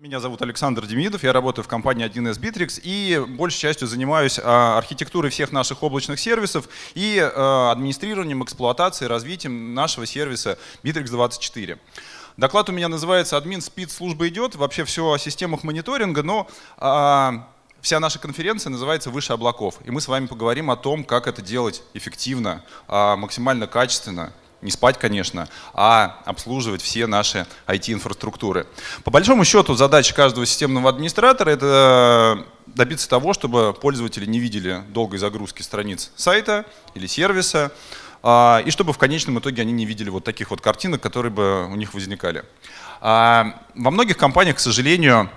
Меня зовут Александр Демидов, я работаю в компании 1С Bittrex и большей частью занимаюсь а, архитектурой всех наших облачных сервисов и а, администрированием, эксплуатацией, развитием нашего сервиса Bittrex24. Доклад у меня называется «Админ спид служба идет», вообще все о системах мониторинга, но а, вся наша конференция называется «Выше облаков», и мы с вами поговорим о том, как это делать эффективно, максимально качественно не спать, конечно, а обслуживать все наши IT-инфраструктуры. По большому счету задача каждого системного администратора – это добиться того, чтобы пользователи не видели долгой загрузки страниц сайта или сервиса, а, и чтобы в конечном итоге они не видели вот таких вот картинок, которые бы у них возникали. А, во многих компаниях, к сожалению,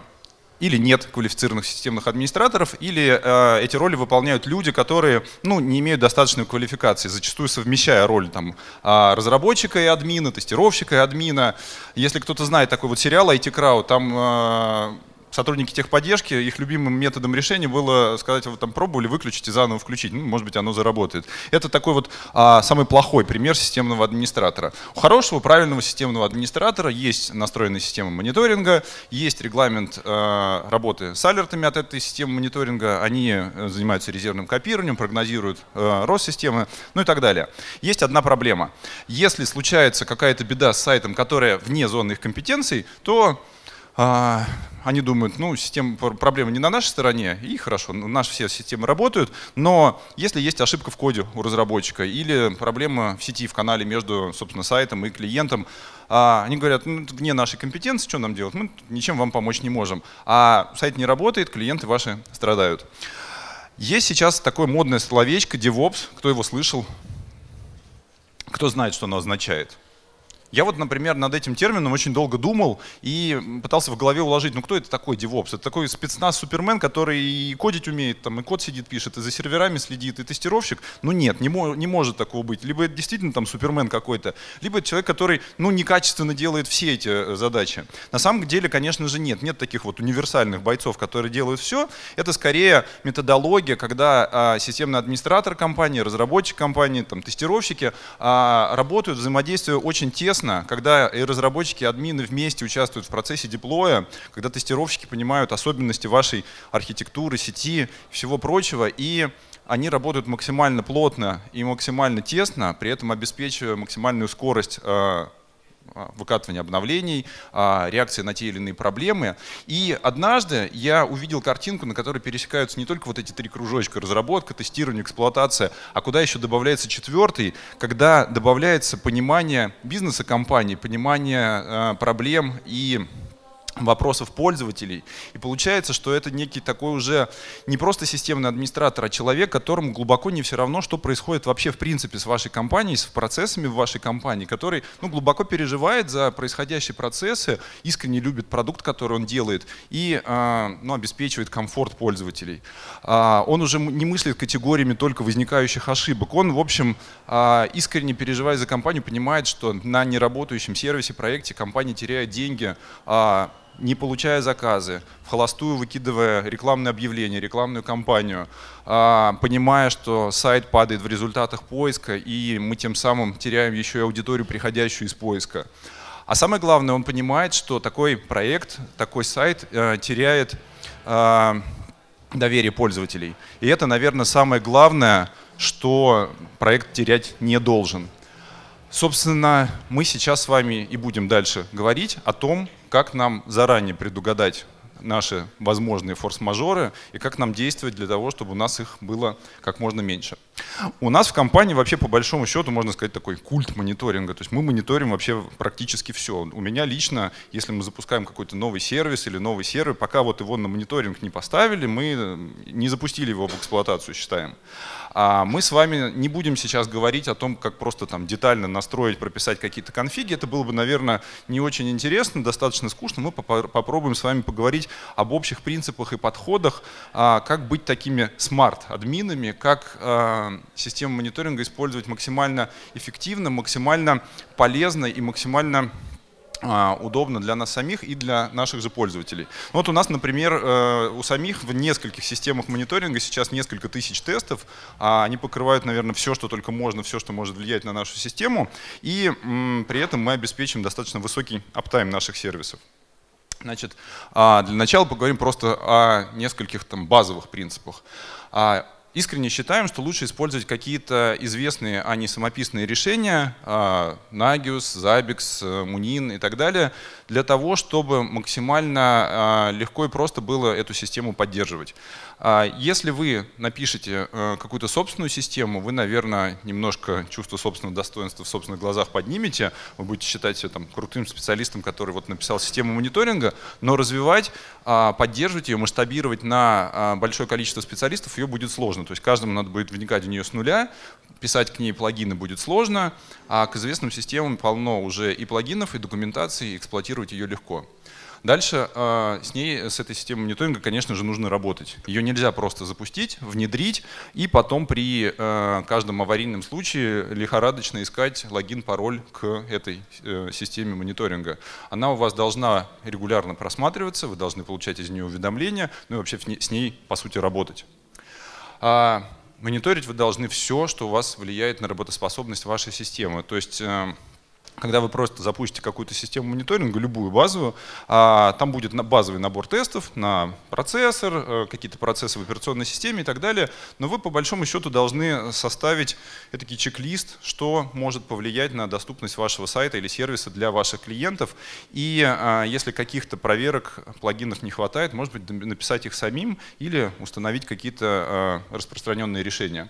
или нет квалифицированных системных администраторов, или э, эти роли выполняют люди, которые ну, не имеют достаточной квалификации, зачастую совмещая роль там, а, разработчика и админа, тестировщика и админа. Если кто-то знает такой вот сериал IT Crowd, там э, сотрудники техподдержки, их любимым методом решения было сказать, вы там пробовали выключить и заново включить, ну, может быть, оно заработает. Это такой вот а, самый плохой пример системного администратора. У хорошего, правильного системного администратора есть настроенная система мониторинга, есть регламент а, работы с алертами от этой системы мониторинга, они э, занимаются резервным копированием, прогнозируют а, рост системы, ну и так далее. Есть одна проблема. Если случается какая-то беда с сайтом, которая вне зоны их компетенций, то а, они думают, ну, система, проблема не на нашей стороне, и хорошо, наши все системы работают, но если есть ошибка в коде у разработчика или проблема в сети, в канале между, собственно, сайтом и клиентом, а, они говорят, ну, это вне нашей компетенции, что нам делать, мы ничем вам помочь не можем. А сайт не работает, клиенты ваши страдают. Есть сейчас такое модное словечко DevOps, кто его слышал, кто знает, что оно означает. Я вот, например, над этим термином очень долго думал и пытался в голове уложить, ну кто это такой DevOps? Это такой спецназ Супермен, который и кодить умеет, там, и код сидит, пишет, и за серверами следит, и тестировщик. Ну нет, не, мо не может такого быть. Либо это действительно там Супермен какой-то, либо это человек, который, ну, некачественно делает все эти э, задачи. На самом деле, конечно же, нет. Нет таких вот универсальных бойцов, которые делают все. Это скорее методология, когда а, системный администратор компании, разработчик компании, там, тестировщики а, работают, взаимодействуя очень тесно классно, когда и разработчики, и админы вместе участвуют в процессе деплоя, когда тестировщики понимают особенности вашей архитектуры, сети, всего прочего, и они работают максимально плотно и максимально тесно, при этом обеспечивая максимальную скорость э, а, выкатывание обновлений, а, реакция на те или иные проблемы. И однажды я увидел картинку, на которой пересекаются не только вот эти три кружочка — разработка, тестирование, эксплуатация, а куда еще добавляется четвертый, когда добавляется понимание бизнеса компании, понимание а, проблем и вопросов пользователей. И получается, что это некий такой уже не просто системный администратор, а человек, которому глубоко не все равно, что происходит вообще в принципе с вашей компанией, с процессами в вашей компании, который ну, глубоко переживает за происходящие процессы, искренне любит продукт, который он делает и а, ну, обеспечивает комфорт пользователей. А, он уже не мыслит категориями только возникающих ошибок. Он, в общем, а, искренне переживает за компанию, понимает, что на неработающем сервисе, проекте компания теряет деньги, не получая заказы, в холостую выкидывая рекламные объявления, рекламную кампанию, а, понимая, что сайт падает в результатах поиска, и мы тем самым теряем еще и аудиторию, приходящую из поиска. А самое главное, он понимает, что такой проект, такой сайт э, теряет а, доверие пользователей. И это, наверное, самое главное, что проект терять не должен. Собственно, мы сейчас с вами и будем дальше говорить о том, как нам заранее предугадать наши возможные форс-мажоры и как нам действовать для того, чтобы у нас их было как можно меньше. У нас в компании вообще по большому счету, можно сказать, такой культ мониторинга. То есть мы мониторим вообще практически все. У меня лично, если мы запускаем какой-то новый сервис или новый сервер, пока вот его на мониторинг не поставили, мы э, не запустили его в эксплуатацию, считаем. А мы с вами не будем сейчас говорить о том, как просто там детально настроить, прописать какие-то конфиги. Это было бы, наверное, не очень интересно, достаточно скучно. Мы попробуем с вами поговорить об общих принципах и подходах, а, как быть такими смарт-админами, как а, систему мониторинга использовать максимально эффективно, максимально полезно и максимально а, удобно для нас самих и для наших же пользователей. Ну вот у нас, например, э, у самих в нескольких системах мониторинга сейчас несколько тысяч тестов. Они покрывают, наверное, все, что только можно, все, что может влиять на нашу систему. И при этом мы обеспечим достаточно высокий аптайм наших сервисов. Значит, а, для начала поговорим просто о нескольких там базовых принципах. А, искренне считаем, что лучше использовать какие-то известные, а не самописные решения, а, Nagius, Zabbix, Munin э, и так далее, для того, чтобы максимально а, легко и просто было эту систему поддерживать. А, если вы напишете э, какую-то собственную систему, вы, наверное, немножко чувство собственного достоинства в собственных глазах поднимете, вы будете считать себя там, крутым специалистом, который вот написал систему мониторинга, но развивать, а, поддерживать ее, масштабировать на большое количество специалистов ее будет сложно. То есть каждому надо будет вникать в нее с нуля, писать к ней плагины будет сложно, а к известным системам полно уже и плагинов, и документации, и эксплуатировать мониторить ее легко. Дальше а, с ней, с этой системой мониторинга, конечно же, нужно работать. Ее нельзя просто запустить, внедрить и потом при а, каждом аварийном случае лихорадочно искать логин, пароль к этой э, системе мониторинга. Она у вас должна регулярно просматриваться, вы должны получать из нее уведомления, ну и вообще с ней, по сути, работать. А, мониторить вы должны все, что у вас влияет на работоспособность вашей системы. То есть эм, когда вы просто запустите какую-то систему мониторинга, любую базовую, а, там будет базовый набор тестов на процессор, э, какие-то процессы в операционной системе и так далее, но вы по большому счету должны составить этакий чек-лист, что может повлиять на доступность вашего сайта или сервиса для ваших клиентов. И а, если каких-то проверок плагинов не хватает, может быть, написать их самим или установить какие-то э, распространенные решения.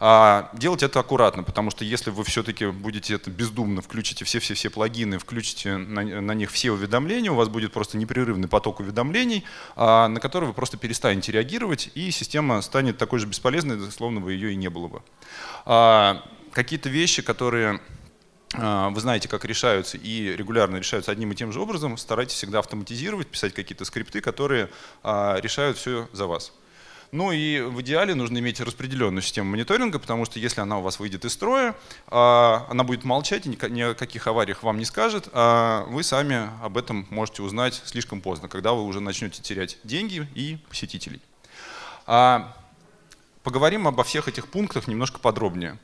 А делать это аккуратно, потому что если вы все-таки будете это бездумно, включите все-все-все плагины, включите на, на них все уведомления, у вас будет просто непрерывный поток уведомлений, а, на которые вы просто перестанете реагировать, и система станет такой же бесполезной, словно бы ее и не было бы. А, Какие-то вещи, которые а, вы знаете, как решаются и регулярно решаются одним и тем же образом, старайтесь всегда автоматизировать, писать какие-то скрипты, которые а, решают все за вас. Ну и в идеале нужно иметь распределенную систему мониторинга, потому что если она у вас выйдет из строя, а, она будет молчать и ни о каких авариях вам не скажет, а вы сами об этом можете узнать слишком поздно, когда вы уже начнете терять деньги и посетителей. А, поговорим обо всех этих пунктах немножко подробнее.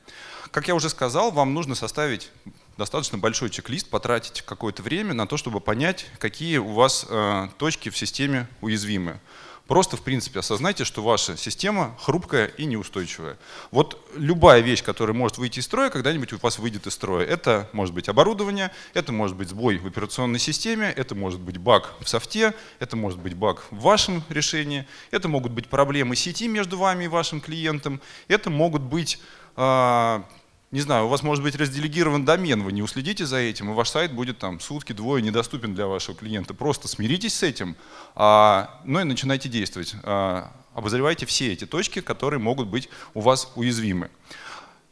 Как я уже сказал, вам нужно составить достаточно большой чек-лист, потратить какое-то время на то, чтобы понять, какие у вас э, точки в системе уязвимы. Просто, в принципе, осознайте, что ваша система хрупкая и неустойчивая. Вот любая вещь, которая может выйти из строя, когда-нибудь у вас выйдет из строя. Это может быть оборудование, это может быть сбой в операционной системе, это может быть баг в софте, это может быть баг в вашем решении, это могут быть проблемы сети между вами и вашим клиентом, это могут быть а, не знаю, у вас может быть разделегирован домен, вы не уследите за этим, и ваш сайт будет там сутки, двое недоступен для вашего клиента. Просто смиритесь с этим, а, ну и начинайте действовать. А, обозревайте все эти точки, которые могут быть у вас уязвимы.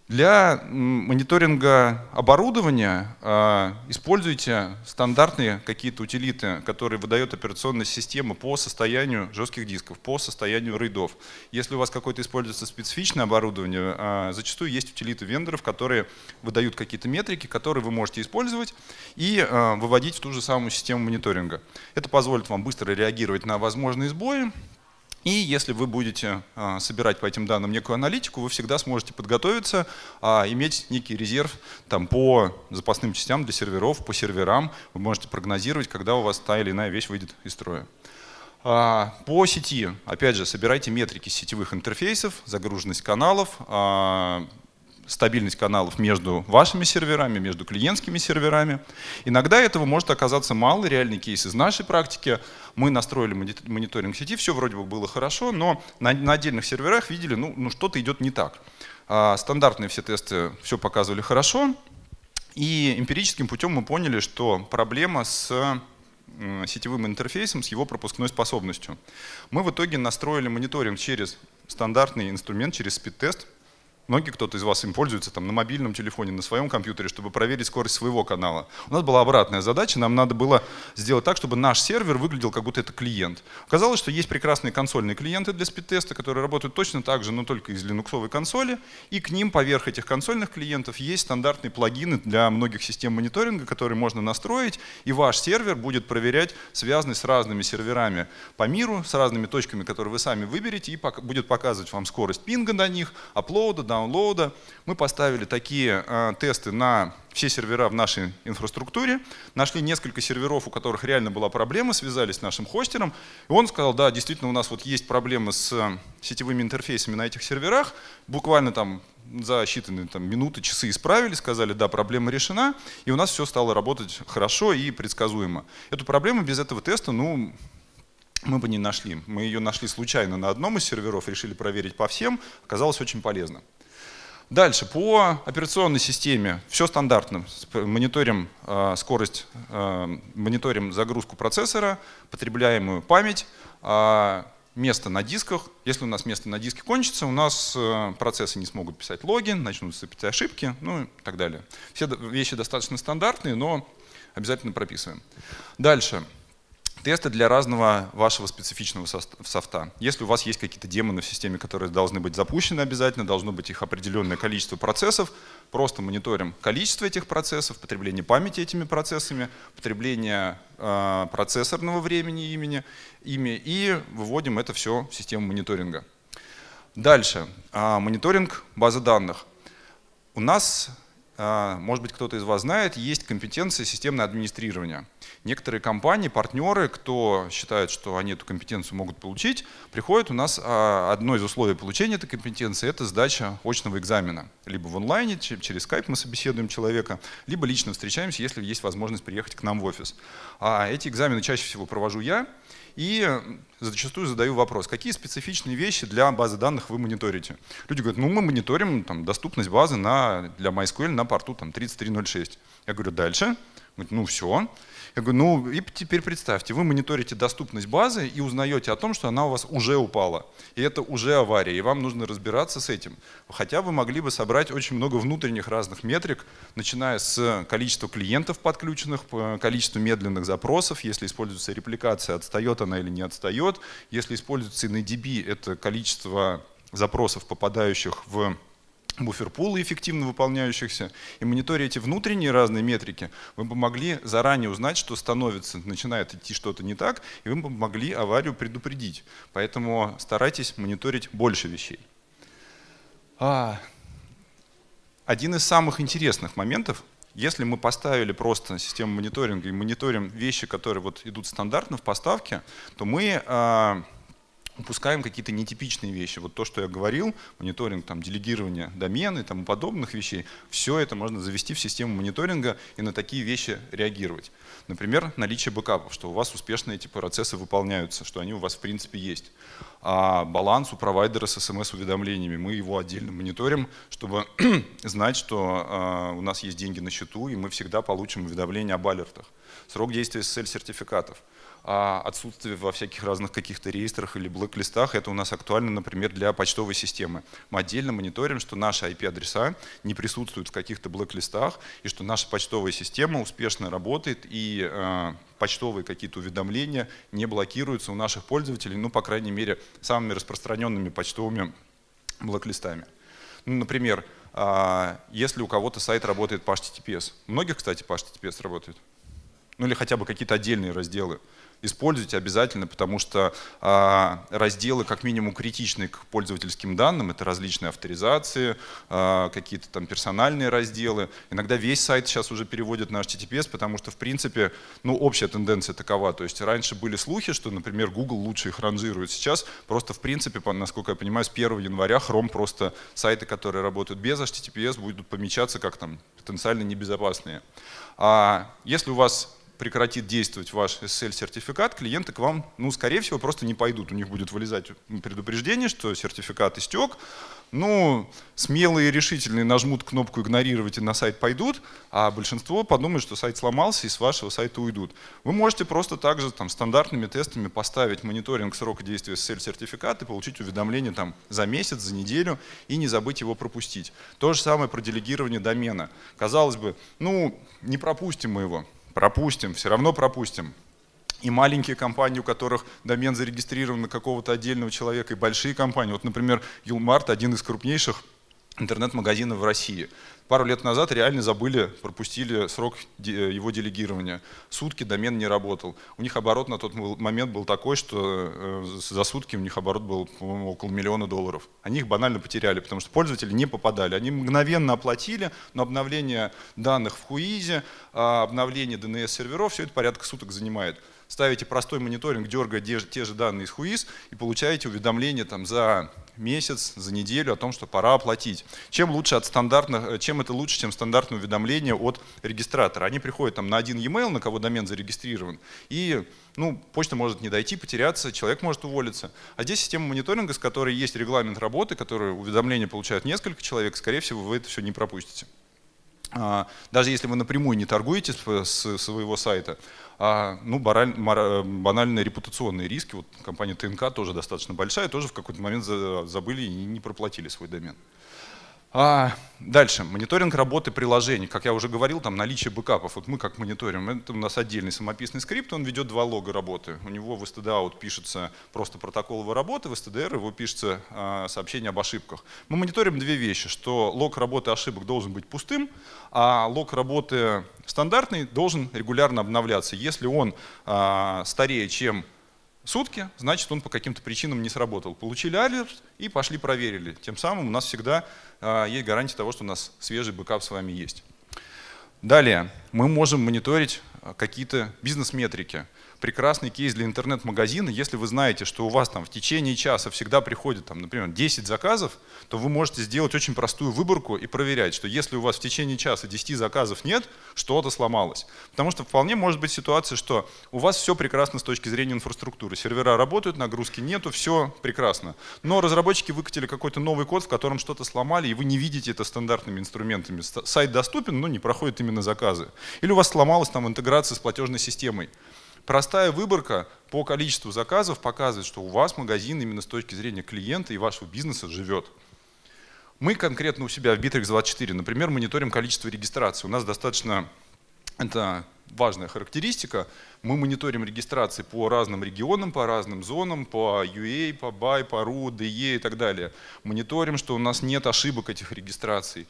Для мониторинга оборудования а, используйте стандартные какие-то утилиты, которые выдает операционная система по состоянию жестких дисков, по состоянию рейдов. Если у вас какое-то используется специфичное оборудование, а, зачастую есть утилиты вендоров, которые выдают какие-то метрики, которые вы можете использовать и а, выводить в ту же самую систему мониторинга. Это позволит вам быстро реагировать на возможные сбои, и если вы будете а, собирать по этим данным некую аналитику, вы всегда сможете подготовиться, а иметь некий резерв там, по запасным частям для серверов, по серверам. Вы можете прогнозировать, когда у вас та или иная вещь выйдет из строя. А, по сети, опять же, собирайте метрики сетевых интерфейсов, загруженность каналов, а, стабильность каналов между вашими серверами, между клиентскими серверами. Иногда этого может оказаться мало. Реальный кейс из нашей практики. Мы настроили мониторинг сети, все вроде бы было хорошо, но на, на отдельных серверах видели, ну, ну что-то идет не так. А стандартные все тесты все показывали хорошо. И эмпирическим путем мы поняли, что проблема с сетевым интерфейсом, с его пропускной способностью. Мы в итоге настроили мониторинг через стандартный инструмент, через спид-тест, Многие кто-то из вас им пользуется там, на мобильном телефоне, на своем компьютере, чтобы проверить скорость своего канала. У нас была обратная задача, нам надо было сделать так, чтобы наш сервер выглядел как будто это клиент. Оказалось, что есть прекрасные консольные клиенты для спид-теста, которые работают точно так же, но только из линуксовой консоли, и к ним поверх этих консольных клиентов есть стандартные плагины для многих систем мониторинга, которые можно настроить, и ваш сервер будет проверять связанный с разными серверами по миру, с разными точками, которые вы сами выберете, и будет показывать вам скорость пинга до них, аплоуда, даунлоуда. Мы поставили такие а, тесты на все сервера в нашей инфраструктуре, нашли несколько серверов, у которых реально была проблема, связались с нашим хостером, и он сказал, да, действительно у нас вот есть проблемы с а, сетевыми интерфейсами на этих серверах, буквально там за считанные там, минуты, часы исправили, сказали, да, проблема решена, и у нас все стало работать хорошо и предсказуемо. Эту проблему без этого теста, ну, мы бы не нашли. Мы ее нашли случайно на одном из серверов, решили проверить по всем, оказалось очень полезно. Дальше, по операционной системе все стандартно. Мониторим э, скорость, э, мониторим загрузку процессора, потребляемую память, э, место на дисках. Если у нас место на диске кончится, у нас э, процессы не смогут писать логи, начнут сыпать ошибки, ну и так далее. Все вещи достаточно стандартные, но обязательно прописываем. Дальше. Дальше. Тесты для разного вашего специфичного софта. Если у вас есть какие-то демоны в системе, которые должны быть запущены обязательно, должно быть их определенное количество процессов, просто мониторим количество этих процессов, потребление памяти этими процессами, потребление э, процессорного времени имени, ими, и выводим это все в систему мониторинга. Дальше. Э, мониторинг базы данных. У нас, э, может быть, кто-то из вас знает, есть компетенция системное администрирование. Некоторые компании, партнеры, кто считает, что они эту компетенцию могут получить, приходят у нас, а, одно из условий получения этой компетенции – это сдача очного экзамена. Либо в онлайне, через Skype мы собеседуем человека, либо лично встречаемся, если есть возможность приехать к нам в офис. А эти экзамены чаще всего провожу я, и зачастую задаю вопрос, какие специфичные вещи для базы данных вы мониторите? Люди говорят, ну мы мониторим там, доступность базы на, для MySQL на порту там, 3306. Я говорю, дальше. Говорит, ну все. Я говорю, ну и теперь представьте, вы мониторите доступность базы и узнаете о том, что она у вас уже упала. И это уже авария, и вам нужно разбираться с этим. Хотя вы могли бы собрать очень много внутренних разных метрик, начиная с количества клиентов подключенных, количества медленных запросов, если используется репликация, отстает она или не отстает. Если используется NDB, это количество запросов, попадающих в буферпулы эффективно выполняющихся, и мониторить эти внутренние разные метрики, вы бы могли заранее узнать, что становится, начинает идти что-то не так, и вы бы могли аварию предупредить. Поэтому старайтесь мониторить больше вещей. А, один из самых интересных моментов, если мы поставили просто систему мониторинга и мониторим вещи, которые вот идут стандартно в поставке, то мы а, упускаем какие-то нетипичные вещи. Вот то, что я говорил, мониторинг там, делегирования домены и тому подобных вещей, все это можно завести в систему мониторинга и на такие вещи реагировать. Например, наличие бэкапов, что у вас успешно эти типа, процессы выполняются, что они у вас в принципе есть. А баланс у провайдера с смс-уведомлениями, мы его отдельно мониторим, чтобы знать, что э, у нас есть деньги на счету, и мы всегда получим уведомления об алертах. Срок действия SSL-сертификатов а отсутствие во всяких разных каких-то реестрах или блэк-листах. Это у нас актуально, например, для почтовой системы. Мы отдельно мониторим, что наши IP-адреса не присутствуют в каких-то блэк-листах, и что наша почтовая система успешно работает, и э, почтовые какие-то уведомления не блокируются у наших пользователей, ну, по крайней мере, самыми распространенными почтовыми блэк-листами. Ну, например, э, если у кого-то сайт работает по HTTPS. Многих, кстати, по HTTPS работает. Ну или хотя бы какие-то отдельные разделы используйте обязательно, потому что а, разделы как минимум критичны к пользовательским данным, это различные авторизации, а, какие-то там персональные разделы. Иногда весь сайт сейчас уже переводит на HTTPS, потому что в принципе, ну общая тенденция такова, то есть раньше были слухи, что, например, Google лучше их ранжирует сейчас, просто в принципе, насколько я понимаю, с 1 января Chrome просто сайты, которые работают без HTTPS, будут помечаться как там потенциально небезопасные. А если у вас прекратит действовать ваш SSL сертификат клиенты к вам, ну, скорее всего, просто не пойдут. У них будет вылезать предупреждение, что сертификат истек. Ну, смелые и решительные нажмут кнопку «Игнорировать» и на сайт пойдут, а большинство подумает, что сайт сломался и с вашего сайта уйдут. Вы можете просто также там, стандартными тестами поставить мониторинг срока действия SSL сертификата и получить уведомление там, за месяц, за неделю и не забыть его пропустить. То же самое про делегирование домена. Казалось бы, ну, не пропустим мы его пропустим, все равно пропустим. И маленькие компании, у которых домен зарегистрирован на какого-то отдельного человека, и большие компании. Вот, например, Юлмарт, один из крупнейших интернет-магазины в России. Пару лет назад реально забыли, пропустили срок э, его делегирования. Сутки домен не работал. У них оборот на тот момент был такой, что э, за сутки у них оборот был, около миллиона долларов. Они их банально потеряли, потому что пользователи не попадали. Они мгновенно оплатили, но обновление данных в Хуизе, а, обновление DNS-серверов, все это порядка суток занимает ставите простой мониторинг, дергая те же данные из ХУИС и получаете уведомление там, за месяц, за неделю о том, что пора оплатить. Чем, лучше от стандартных, э, чем это лучше, чем стандартное уведомление от регистратора? Они приходят там, на один e-mail, на кого домен зарегистрирован, и ну, почта может не дойти, потеряться, человек может уволиться. А здесь система мониторинга, с которой есть регламент работы, который уведомления получают несколько человек, скорее всего, вы это все не пропустите. А, даже если вы напрямую не торгуете с своего сайта, а, ну, э, банальные репутационные риски. Вот компания ТНК тоже достаточно большая, тоже в какой-то момент забыли и не проплатили свой домен. А дальше. Мониторинг работы приложений. Как я уже говорил, там наличие бэкапов. Вот мы как мониторим. Это у нас отдельный самописный скрипт, он ведет два лога работы. У него в stdout пишется просто протокол его работы, в stdr его пишется э, сообщение об ошибках. Мы мониторим две вещи, что лог работы ошибок должен быть пустым, а лог работы стандартный должен регулярно обновляться. Если он э, старее, чем сутки, значит, он по каким-то причинам не сработал. Получили алерт и пошли проверили. Тем самым у нас всегда а, есть гарантия того, что у нас свежий бэкап с вами есть. Далее, мы можем мониторить а, какие-то бизнес-метрики прекрасный кейс для интернет-магазина. Если вы знаете, что у вас там в течение часа всегда приходит, там, например, 10 заказов, то вы можете сделать очень простую выборку и проверять, что если у вас в течение часа 10 заказов нет, что-то сломалось. Потому что вполне может быть ситуация, что у вас все прекрасно с точки зрения инфраструктуры. Сервера работают, нагрузки нету, все прекрасно. Но разработчики выкатили какой-то новый код, в котором что-то сломали, и вы не видите это стандартными инструментами. Сайт доступен, но не проходят именно заказы. Или у вас сломалась там интеграция с платежной системой. Простая выборка по количеству заказов показывает, что у вас магазин именно с точки зрения клиента и вашего бизнеса живет. Мы конкретно у себя в Bittrex24, например, мониторим количество регистраций. У нас достаточно, это важная характеристика, мы мониторим регистрации по разным регионам, по разным зонам, по UA, по BY, по RU, DE и так далее. Мониторим, что у нас нет ошибок этих регистраций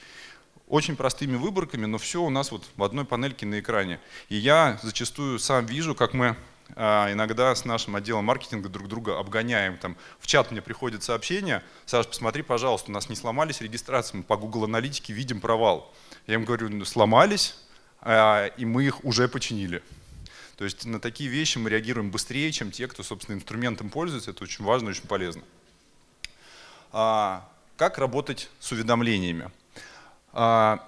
очень простыми выборками, но все у нас вот в одной панельке на экране. И я зачастую сам вижу, как мы а, иногда с нашим отделом маркетинга друг друга обгоняем. Там, в чат мне приходит сообщение, Саш, посмотри, пожалуйста, у нас не сломались регистрации, мы по Google аналитике видим провал. Я им говорю, ну, сломались, а, и мы их уже починили. То есть на такие вещи мы реагируем быстрее, чем те, кто, собственно, инструментом пользуется. Это очень важно очень полезно. А, как работать с уведомлениями? А,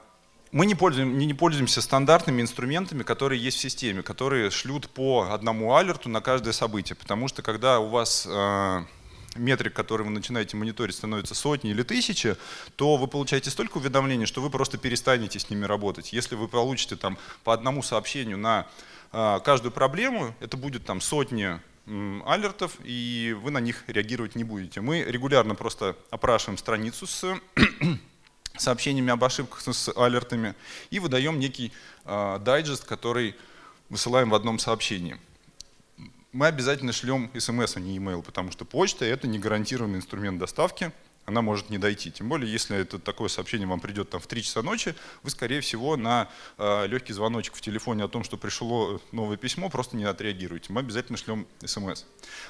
мы не, пользуем, не, пользуемся стандартными инструментами, которые есть в системе, которые шлют по одному алерту на каждое событие. Потому что когда у вас а, метрик, который вы начинаете мониторить, становится сотни или тысячи, то вы получаете столько уведомлений, что вы просто перестанете с ними работать. Если вы получите там по одному сообщению на а, каждую проблему, это будет там сотни алертов, и вы на них реагировать не будете. Мы регулярно просто опрашиваем страницу с сообщениями об ошибках с алертами и выдаем некий а, дайджест, который высылаем в одном сообщении. Мы обязательно шлем смс, эм а не e-mail, потому что почта — это не гарантированный инструмент доставки — она может не дойти. Тем более, если это такое сообщение вам придет там, в 3 часа ночи, вы, скорее всего, на э, а, легкий звоночек в телефоне о том, что пришло новое письмо, просто не отреагируете. Мы обязательно шлем смс.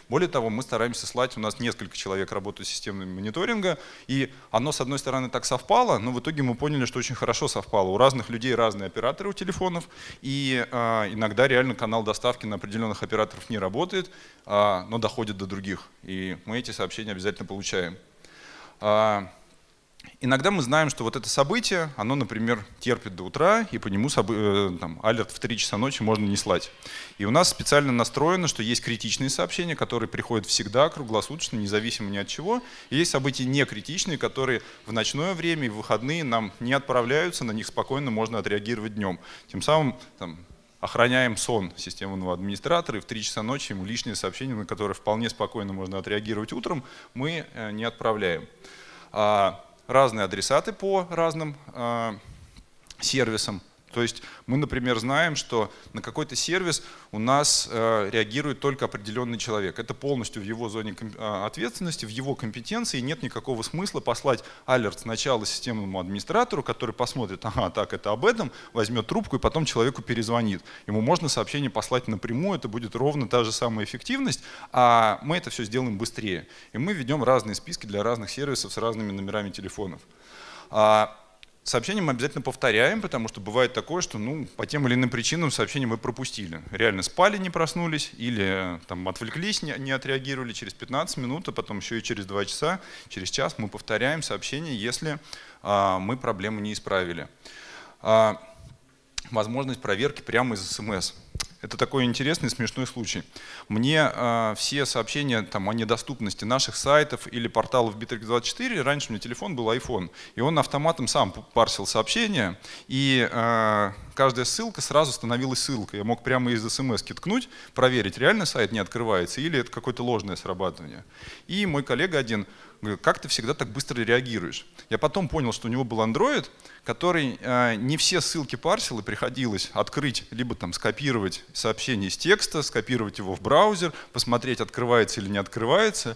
Более того, мы стараемся слать, у нас несколько человек работают с системой мониторинга, и оно, с одной стороны, так совпало, но в итоге мы поняли, что очень хорошо совпало. У разных людей разные операторы у телефонов, и э, иногда реально канал доставки на определенных операторов не работает, э, но доходит до других. И мы эти сообщения обязательно получаем. А, иногда мы знаем, что вот это событие, оно, например, терпит до утра, и по нему э, там, алерт в 3 часа ночи можно не слать. И у нас специально настроено, что есть критичные сообщения, которые приходят всегда, круглосуточно, независимо ни от чего. И есть события некритичные, которые в ночное время и в выходные нам не отправляются, на них спокойно можно отреагировать днем. Тем самым там, охраняем сон системного администратора, и в 3 часа ночи ему лишние сообщения, на которые вполне спокойно можно отреагировать утром, мы э, не отправляем. А, разные адресаты по разным э, сервисам. То есть мы, например, знаем, что на какой-то сервис у нас э, реагирует только определенный человек. Это полностью в его зоне а, ответственности, в его компетенции. Нет никакого смысла послать алерт сначала системному администратору, который посмотрит, ага, так, это об этом, возьмет трубку и потом человеку перезвонит. Ему можно сообщение послать напрямую, это будет ровно та же самая эффективность, а мы это все сделаем быстрее. И мы ведем разные списки для разных сервисов с разными номерами телефонов. А Сообщение мы обязательно повторяем, потому что бывает такое, что ну, по тем или иным причинам сообщение мы пропустили. Реально спали, не проснулись, или э, там, отвлеклись, не, не отреагировали через 15 минут, а потом еще и через 2 часа, через час мы повторяем сообщение, если а, мы проблему не исправили. А, возможность проверки прямо из СМС. Это такой интересный, смешной случай. Мне э, все сообщения там, о недоступности наших сайтов или порталов Bittrex24, раньше у меня телефон был iPhone, и он автоматом сам парсил сообщения, и э, каждая ссылка сразу становилась ссылкой. Я мог прямо из смс ткнуть, проверить, реально сайт не открывается или это какое-то ложное срабатывание. И мой коллега один Говорю, как ты всегда так быстро реагируешь? Я потом понял, что у него был Android, который э, не все ссылки парсил, и приходилось открыть, либо там скопировать сообщение из текста, скопировать его в браузер, посмотреть, открывается или не открывается.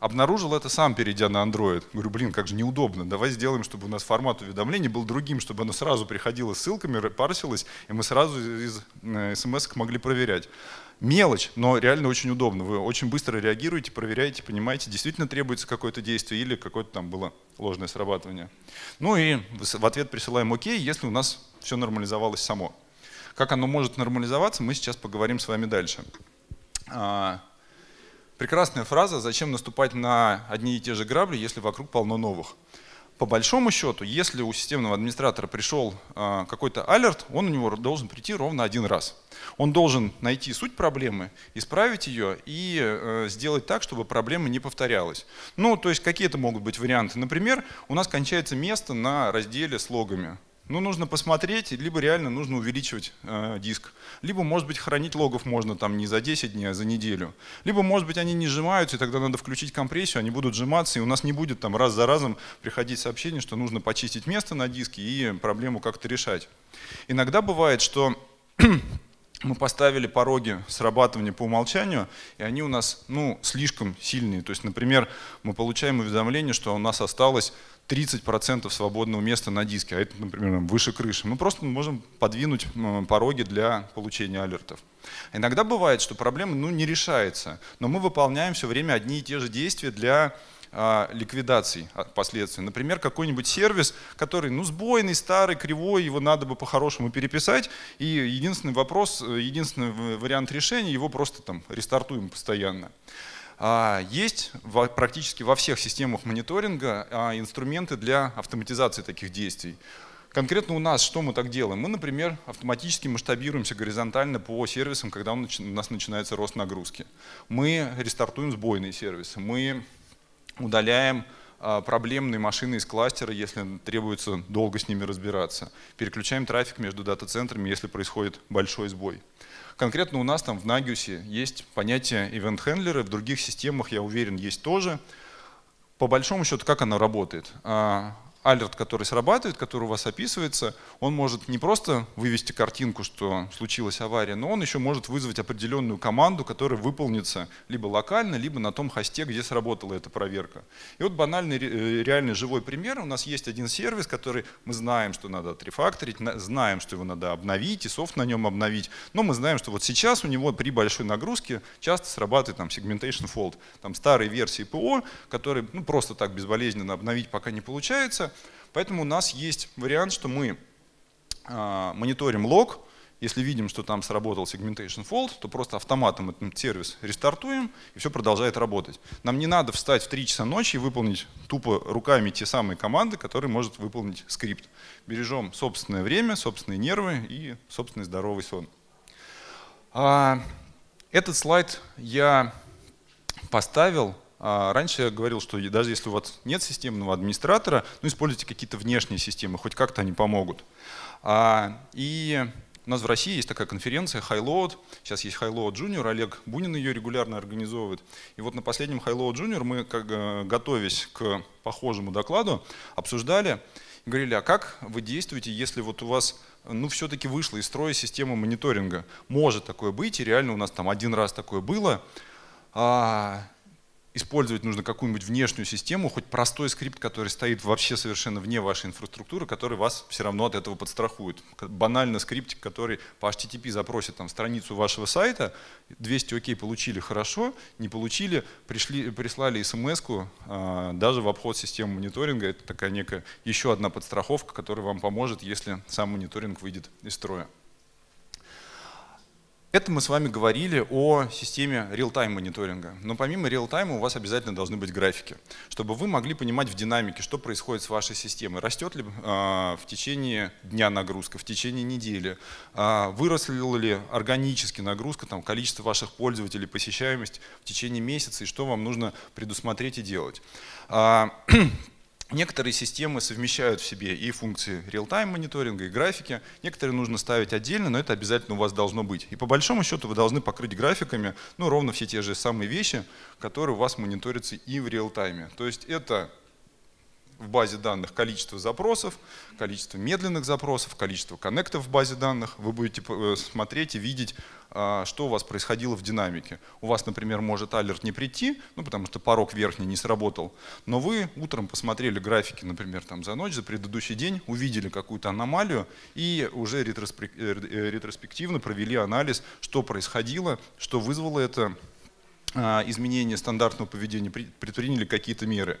Обнаружил это сам, перейдя на Android. Говорю, блин, как же неудобно, давай сделаем, чтобы у нас формат уведомлений был другим, чтобы оно сразу приходило ссылками, парсилось, и мы сразу из э, смс могли проверять. Мелочь, но реально очень удобно. Вы очень быстро реагируете, проверяете, понимаете, действительно требуется какое-то действие или какое-то там было ложное срабатывание. Ну и в ответ присылаем ОК, если у нас все нормализовалось само. Как оно может нормализоваться, мы сейчас поговорим с вами дальше. А, прекрасная фраза «Зачем наступать на одни и те же грабли, если вокруг полно новых?» по большому счету, если у системного администратора пришел а, какой-то алерт, он у него должен прийти ровно один раз. Он должен найти суть проблемы, исправить ее и э, сделать так, чтобы проблема не повторялась. Ну, то есть какие-то могут быть варианты. Например, у нас кончается место на разделе с логами. Ну, нужно посмотреть, либо реально нужно увеличивать э, диск. Либо, может быть, хранить логов можно там не за 10 дней, а за неделю. Либо, может быть, они не сжимаются, и тогда надо включить компрессию, они будут сжиматься, и у нас не будет там раз за разом приходить сообщение, что нужно почистить место на диске и проблему как-то решать. Иногда бывает, что мы поставили пороги срабатывания по умолчанию, и они у нас ну, слишком сильные. То есть, например, мы получаем уведомление, что у нас осталось 30% свободного места на диске, а это, например, выше крыши. Мы просто можем подвинуть пороги для получения алертов. Иногда бывает, что проблема ну, не решается, но мы выполняем все время одни и те же действия для э, а, ликвидации последствий. Например, какой-нибудь сервис, который ну, сбойный, старый, кривой, его надо бы по-хорошему переписать, и единственный вопрос, э, единственный вариант решения, его просто там рестартуем постоянно. А, есть практически во всех системах мониторинга а, инструменты для автоматизации таких действий. Конкретно у нас что мы так делаем? Мы, например, автоматически масштабируемся горизонтально по сервисам, когда у нас начинается рост нагрузки. Мы рестартуем сбойные сервисы, мы удаляем а, проблемные машины из кластера, если требуется долго с ними разбираться. Переключаем трафик между дата-центрами, если происходит большой сбой. Конкретно у нас там в Nagios есть понятие event-хендлеры, в других системах, я уверен, есть тоже. По большому счету, как она работает? А, алерт, который срабатывает, который у вас описывается, он может не просто вывести картинку, что случилась авария, но он еще может вызвать определенную команду, которая выполнится либо локально, либо на том хосте, где сработала эта проверка. И вот банальный э, реальный живой пример. У нас есть один сервис, который мы знаем, что надо отрефакторить, знаем, что его надо обновить и софт на нем обновить, но мы знаем, что вот сейчас у него при большой нагрузке часто срабатывает там segmentation fault, там старые версии ПО, которые ну, просто так безболезненно обновить пока не получается, Поэтому у нас есть вариант, что мы а, мониторим лог, если видим, что там сработал segmentation fault, то просто автоматом этот сервис рестартуем, и все продолжает работать. Нам не надо встать в 3 часа ночи и выполнить тупо руками те самые команды, которые может выполнить скрипт. Бережем собственное время, собственные нервы и собственный здоровый сон. А, этот слайд я поставил а раньше я говорил, что даже если у вас нет системного администратора, ну, используйте какие-то внешние системы, хоть как-то они помогут. А, и у нас в России есть такая конференция Highload, сейчас есть Highload Junior, Олег Бунин ее регулярно организовывает. И вот на последнем Highload Junior мы, как, готовясь к похожему докладу, обсуждали, говорили, а как вы действуете, если вот у вас ну, все-таки вышла из строя система мониторинга? Может такое быть, и реально у нас там один раз такое было. А, использовать нужно какую-нибудь внешнюю систему, хоть простой скрипт, который стоит вообще совершенно вне вашей инфраструктуры, который вас все равно от этого подстрахует. Банально скриптик, который по HTTP запросит там, страницу вашего сайта, 200 ОК получили хорошо, не получили, пришли, прислали смс э, а, даже в обход системы мониторинга. Это такая некая еще одна подстраховка, которая вам поможет, если сам мониторинг выйдет из строя. Это мы с вами говорили о системе real-time мониторинга. Но помимо real-time у вас обязательно должны быть графики, чтобы вы могли понимать в динамике, что происходит с вашей системой. Растет ли а, в течение дня нагрузка, в течение недели, а, выросла ли органически нагрузка, там, количество ваших пользователей, посещаемость в течение месяца, и что вам нужно предусмотреть и делать. А, Некоторые системы совмещают в себе и функции real-time мониторинга, и графики. Некоторые нужно ставить отдельно, но это обязательно у вас должно быть. И по большому счету вы должны покрыть графиками ну, ровно все те же самые вещи, которые у вас мониторятся и в real-time. То есть это в базе данных количество запросов, количество медленных запросов, количество коннектов в базе данных. Вы будете э, смотреть и видеть, а, что у вас происходило в динамике. У вас, например, может алерт не прийти, ну, потому что порог верхний не сработал, но вы утром посмотрели графики, например, там, за ночь, за предыдущий день, увидели какую-то аномалию и уже э, э, ретроспективно провели анализ, что происходило, что вызвало это а, изменение стандартного поведения, предприняли какие-то меры.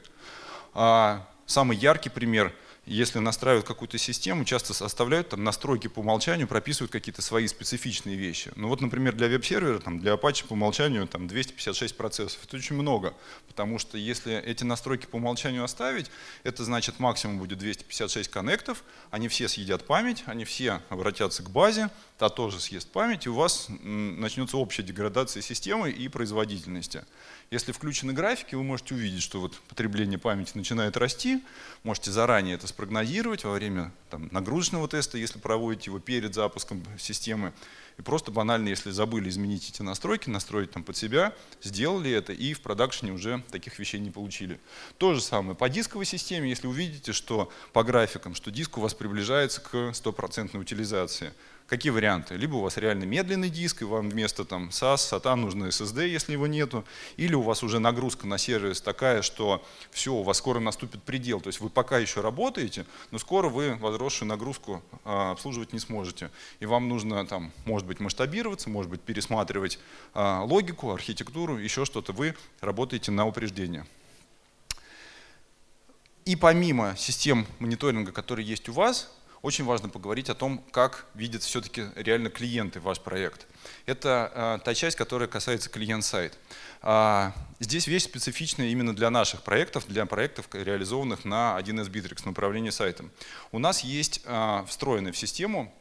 А, Самый яркий пример – если настраивают какую-то систему, часто оставляют там настройки по умолчанию, прописывают какие-то свои специфичные вещи. Ну вот, например, для веб-сервера, там, для Apache по умолчанию там 256 процессов. Это очень много, потому что если эти настройки по умолчанию оставить, это значит максимум будет 256 коннектов, они все съедят память, они все обратятся к базе, та тоже съест память, и у вас начнется общая деградация системы и производительности. Если включены графики, вы можете увидеть, что вот потребление памяти начинает расти, можете заранее это спрогнозировать во время там, нагрузочного теста, если проводите его перед запуском системы. И просто банально, если забыли изменить эти настройки, настроить там под себя, сделали это и в продакшене уже таких вещей не получили. То же самое по дисковой системе, если увидите, что по графикам, что диск у вас приближается к стопроцентной утилизации, Какие варианты? Либо у вас реально медленный диск, и вам вместо там SAS, SATA нужно SSD, если его нету, или у вас уже нагрузка на сервис такая, что все, у вас скоро наступит предел, то есть вы пока еще работаете, но скоро вы возросшую нагрузку а, обслуживать не сможете, и вам нужно там, может быть, масштабироваться, может быть, пересматривать а, логику, архитектуру, еще что-то. Вы работаете на упреждение. И помимо систем мониторинга, которые есть у вас, очень важно поговорить о том, как видят все-таки реально клиенты ваш проект. Это э, та часть, которая касается клиент-сайт. А, здесь вещь специфичная именно для наших проектов, для проектов, реализованных на 1С Bittrex, на управлении сайтом. У нас есть э, а, встроенная в систему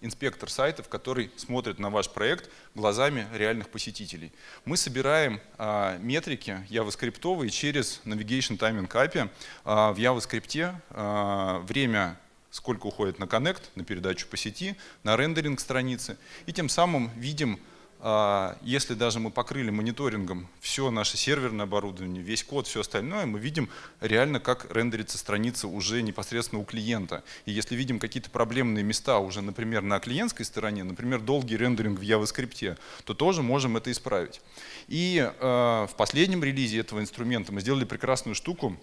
инспектор сайтов, который смотрит на ваш проект глазами реальных посетителей. Мы собираем э, метрики явоскриптовые через Navigation Timing API. Э, в явоскрипте э, время сколько уходит на коннект, на передачу по сети, на рендеринг страницы. И тем самым видим, а, если даже мы покрыли мониторингом все наше серверное оборудование, весь код, все остальное, мы видим реально, как рендерится страница уже непосредственно у клиента. И если видим какие-то проблемные места уже, например, на клиентской стороне, например, долгий рендеринг в JavaScript, то тоже можем это исправить. И э, в последнем релизе этого инструмента мы сделали прекрасную штуку.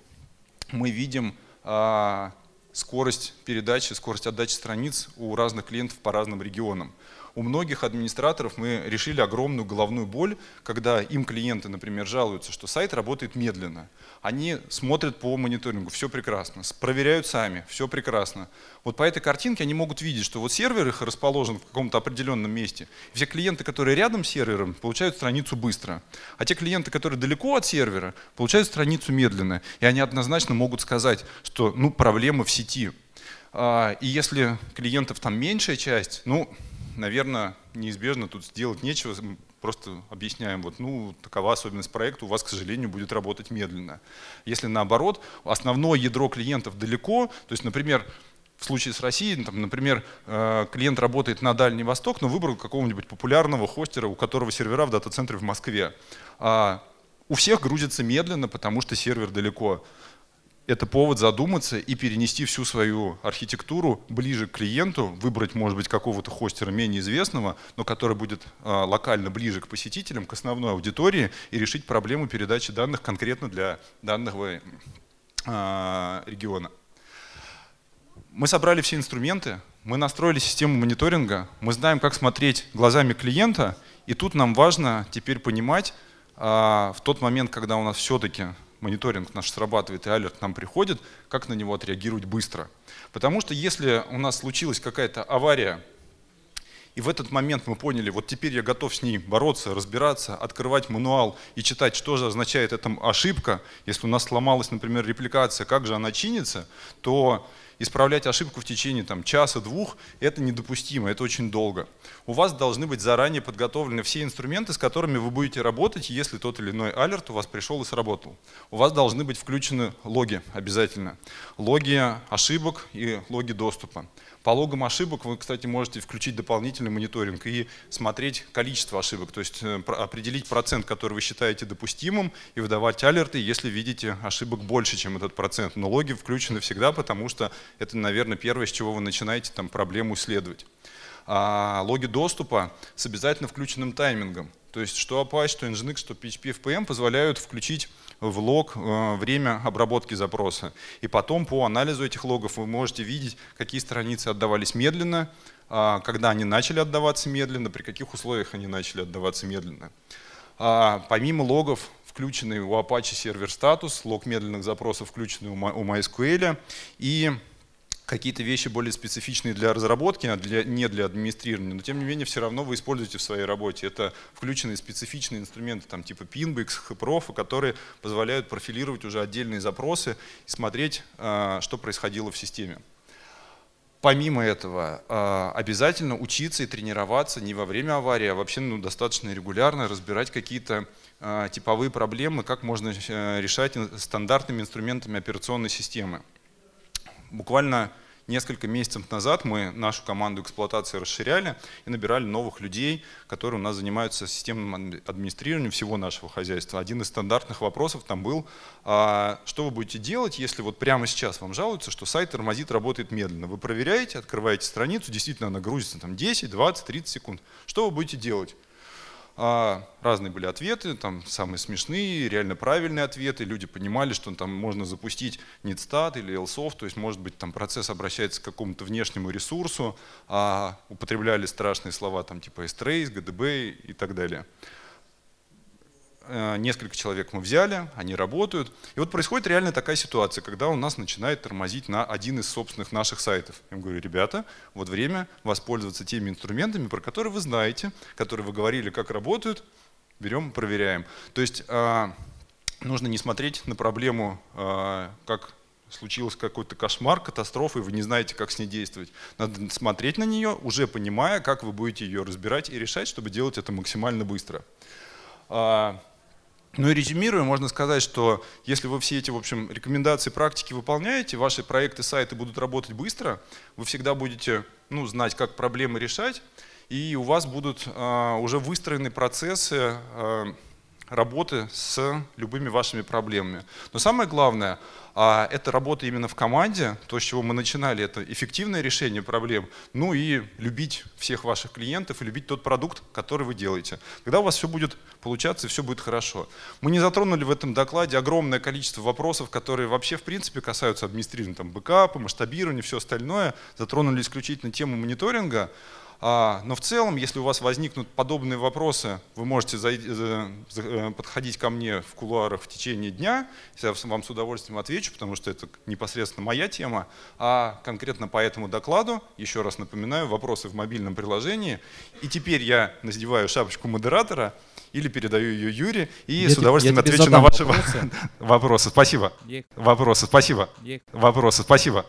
Мы видим а, скорость передачи, скорость отдачи страниц у разных клиентов по разным регионам у многих администраторов мы решили огромную головную боль, когда им клиенты, например, жалуются, что сайт работает медленно. Они смотрят по мониторингу, все прекрасно, проверяют сами, все прекрасно. Вот по этой картинке они могут видеть, что вот сервер их расположен в каком-то определенном месте. Все клиенты, которые рядом с сервером, получают страницу быстро. А те клиенты, которые далеко от сервера, получают страницу медленно. И они однозначно могут сказать, что ну, проблема в сети. А, и если клиентов там меньшая часть, ну, наверное, неизбежно тут сделать нечего. Мы просто объясняем, вот, ну, такова особенность проекта, у вас, к сожалению, будет работать медленно. Если наоборот, основное ядро клиентов далеко, то есть, например, в случае с Россией, там, например, э, клиент работает на Дальний Восток, но выбрал какого-нибудь популярного хостера, у которого сервера в дата-центре в Москве. А у всех грузится медленно, потому что сервер далеко это повод задуматься и перенести всю свою архитектуру ближе к клиенту, выбрать, может быть, какого-то хостера менее известного, но который будет а, локально ближе к посетителям, к основной аудитории и решить проблему передачи данных конкретно для данного а, региона. Мы собрали все инструменты, мы настроили систему мониторинга, мы знаем, как смотреть глазами клиента, и тут нам важно теперь понимать а, в тот момент, когда у нас все-таки мониторинг наш срабатывает и алерт нам приходит, как на него отреагировать быстро. Потому что если у нас случилась какая-то авария, и в этот момент мы поняли, вот теперь я готов с ней бороться, разбираться, открывать мануал и читать, что же означает эта ошибка. Если у нас сломалась, например, репликация, как же она чинится, то исправлять ошибку в течение там, часа-двух – это недопустимо, это очень долго. У вас должны быть заранее подготовлены все инструменты, с которыми вы будете работать, если тот или иной алерт у вас пришел и сработал. У вас должны быть включены логи обязательно. Логи ошибок и логи доступа. По логам ошибок вы, кстати, можете включить дополнительный мониторинг и смотреть количество ошибок, то есть э, определить процент, который вы считаете допустимым, и выдавать алерты, если видите ошибок больше, чем этот процент. Но логи включены всегда, потому что это, наверное, первое, с чего вы начинаете там, проблему исследовать. А, логи доступа с обязательно включенным таймингом. То есть что Apache, что Nginx, что PHP FPM позволяют включить в лог э, время обработки запроса. И потом по анализу этих логов вы можете видеть, какие страницы отдавались медленно, а, когда они начали отдаваться медленно, при каких условиях они начали отдаваться медленно. А, помимо логов, включенный у Apache сервер статус, лог медленных запросов, включенный у MySQL, и какие-то вещи более специфичные для разработки, а для, не для администрирования, но тем не менее все равно вы используете в своей работе. Это включенные специфичные инструменты, там, типа Pinbix, HPROF, которые позволяют профилировать уже отдельные запросы и смотреть, а, что происходило в системе. Помимо этого, а, обязательно учиться и тренироваться не во время аварии, а вообще ну, достаточно регулярно разбирать какие-то а, типовые проблемы, как можно э, решать э, стандартными инструментами операционной системы. Буквально несколько месяцев назад мы нашу команду эксплуатации расширяли и набирали новых людей, которые у нас занимаются системным администрированием всего нашего хозяйства. Один из стандартных вопросов там был, а что вы будете делать, если вот прямо сейчас вам жалуются, что сайт тормозит, работает медленно. Вы проверяете, открываете страницу, действительно она грузится там 10, 20, 30 секунд. Что вы будете делать? а Разные были ответы, там самые смешные, реально правильные ответы. Люди понимали, что там можно запустить NetStat или LSOF, то есть, может быть, там процесс обращается к какому-то внешнему ресурсу, а употребляли страшные слова там типа S-Trace, GDB и так далее. Э, несколько человек мы взяли, они работают. И вот происходит реально такая ситуация, когда у нас начинает тормозить на один из собственных наших сайтов. Я говорю, ребята, вот время воспользоваться теми инструментами, про которые вы знаете, которые вы говорили, как работают, берем, проверяем. То есть э, нужно не смотреть на проблему, э, как случилось какой-то кошмар, катастрофа, и вы не знаете, как с ней действовать. Надо смотреть на нее, уже понимая, как вы будете ее разбирать и решать, чтобы делать это максимально быстро. А, ну и резюмируя, можно сказать, что если вы все эти, в общем, рекомендации, практики выполняете, ваши проекты, сайты будут работать быстро, вы всегда будете ну, знать, как проблемы решать, и у вас будут э, уже выстроены процессы э, работы с любыми вашими проблемами. Но самое главное, а, это работа именно в команде, то, с чего мы начинали, это эффективное решение проблем, ну и любить всех ваших клиентов и любить тот продукт, который вы делаете. Тогда у вас все будет получаться и все будет хорошо. Мы не затронули в этом докладе огромное количество вопросов, которые вообще в принципе касаются администрирования там, бэкапа, масштабирования, все остальное. Затронули исключительно тему мониторинга. А, но в целом, если у вас возникнут подобные вопросы, вы можете э, э, подходить ко мне в кулуарах в течение дня. Я вам с удовольствием отвечу, потому что это непосредственно моя тема. А конкретно по этому докладу, еще раз напоминаю, вопросы в мобильном приложении. И теперь я надеваю шапочку модератора или передаю ее Юре и я с удовольствием я отвечу на ваши Вопросы, спасибо. Вопросы, спасибо. Вопросы, спасибо.